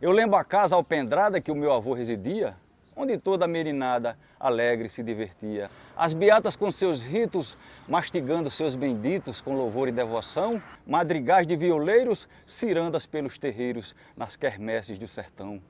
Eu lembro a casa alpendrada que o meu avô residia, onde toda a merinada alegre se divertia. As beatas com seus ritos, mastigando seus benditos com louvor e devoção, madrigais de violeiros, cirandas pelos terreiros, nas quermesses do sertão.